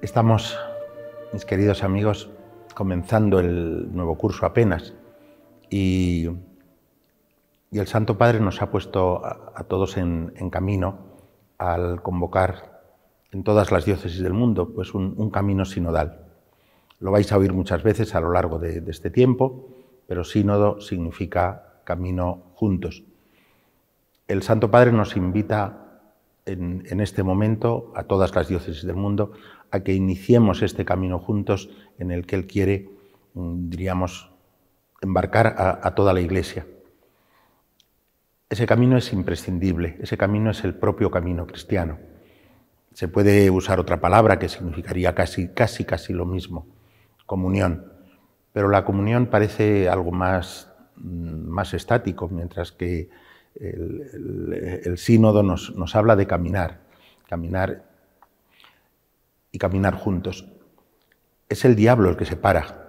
Estamos, mis queridos amigos, comenzando el nuevo curso apenas y, el Santo Padre nos ha puesto a, todos en, camino al convocar en todas las diócesis del mundo pues un, camino sinodal. Lo vais a oír muchas veces a lo largo de, de este tiempo, pero sínodo significa camino juntos. El Santo Padre nos invita en, este momento a todas las diócesis del mundo a que iniciemos este camino juntos en el que Él quiere, mm, diríamos, embarcar a, a, toda la Iglesia. Ese camino es imprescindible, ese camino es el propio camino cristiano. Se puede usar otra palabra que significaría casi, casi, casi lo mismo, comunión. Pero la comunión parece algo más, mm, más estático, mientras que el, sínodo nos, habla de caminar, caminar y caminar juntos. Es el diablo el que separa.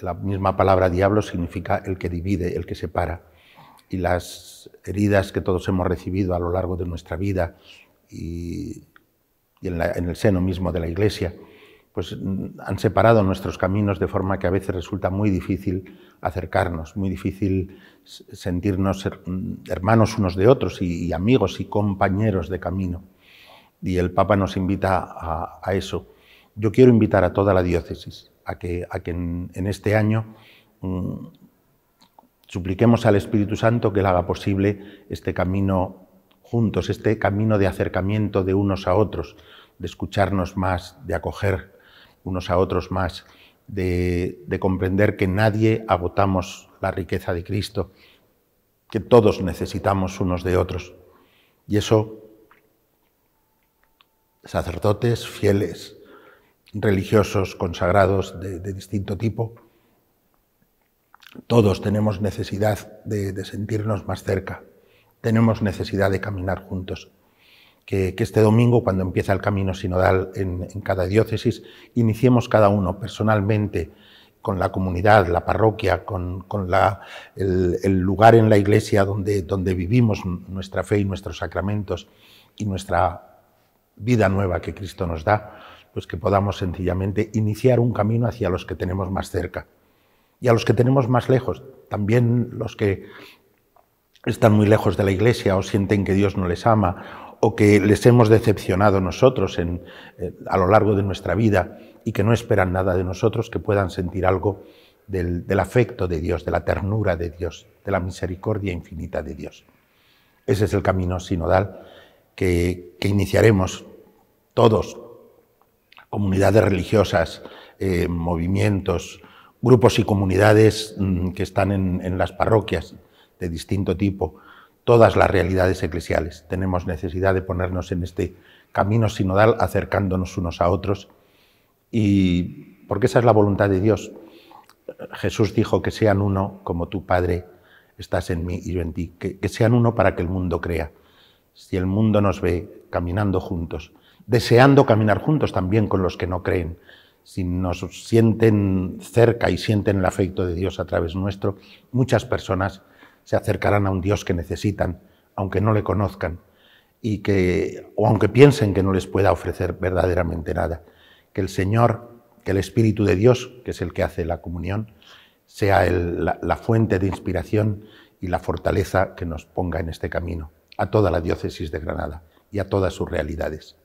La misma palabra diablo significa el que divide, el que separa. Y las heridas que todos hemos recibido a lo largo de nuestra vida y, en el seno mismo de la Iglesia, pues mm, han separado nuestros caminos de forma que a veces resulta muy difícil acercarnos, muy difícil sentirnos mm, hermanos unos de otros y, amigos y compañeros de camino. Y el Papa nos invita a, eso. Yo quiero invitar a toda la diócesis a que, a que en, este año mm, supliquemos al Espíritu Santo que le haga posible este camino juntos, este camino de acercamiento de unos a otros, de escucharnos más, de acoger unos a otros más, de, comprender que nadie agotamos la riqueza de Cristo, que todos necesitamos unos de otros. Y eso, sacerdotes fieles, religiosos consagrados de, distinto tipo, todos tenemos necesidad de sentirnos más cerca, tenemos necesidad de caminar juntos que, este domingo, cuando empieza el camino sinodal en, cada diócesis, iniciemos cada uno personalmente con la comunidad, la parroquia, con, el, lugar en la iglesia donde vivimos nuestra fe y nuestros sacramentos y nuestra vida nueva que Cristo nos da, pues que podamos sencillamente iniciar un camino hacia los que tenemos más cerca y a los que tenemos más lejos, también los que están muy lejos de la iglesia o sienten que Dios no les ama o que les hemos decepcionado nosotros eh, a lo largo de nuestra vida y que no esperan nada de nosotros, que puedan sentir algo del, afecto de Dios, de la ternura de Dios, de la misericordia infinita de Dios. Ese es el camino sinodal que, iniciaremos todos, comunidades religiosas, eh, movimientos, grupos y comunidades mm, que están en las parroquias de distinto tipo, todas las realidades eclesiales. Tenemos necesidad de ponernos en este camino sinodal, acercándonos unos a otros, y porque esa es la voluntad de Dios. Jesús dijo que sean uno como tu Padre estás en mí y yo en ti, que, que sean uno para que el mundo crea. Si el mundo nos ve caminando juntos, deseando caminar juntos también con los que no creen, si nos sienten cerca y sienten el afecto de Dios a través nuestro, muchas personas se acercarán a un Dios que necesitan, aunque no le conozcan y que, o aunque piensen que no les pueda ofrecer verdaderamente nada. Que el Señor, que el Espíritu de Dios, que es el que hace la comunión, sea la, la fuente de inspiración y la fortaleza que nos ponga en este camino, a toda la diócesis de Granada y a todas sus realidades.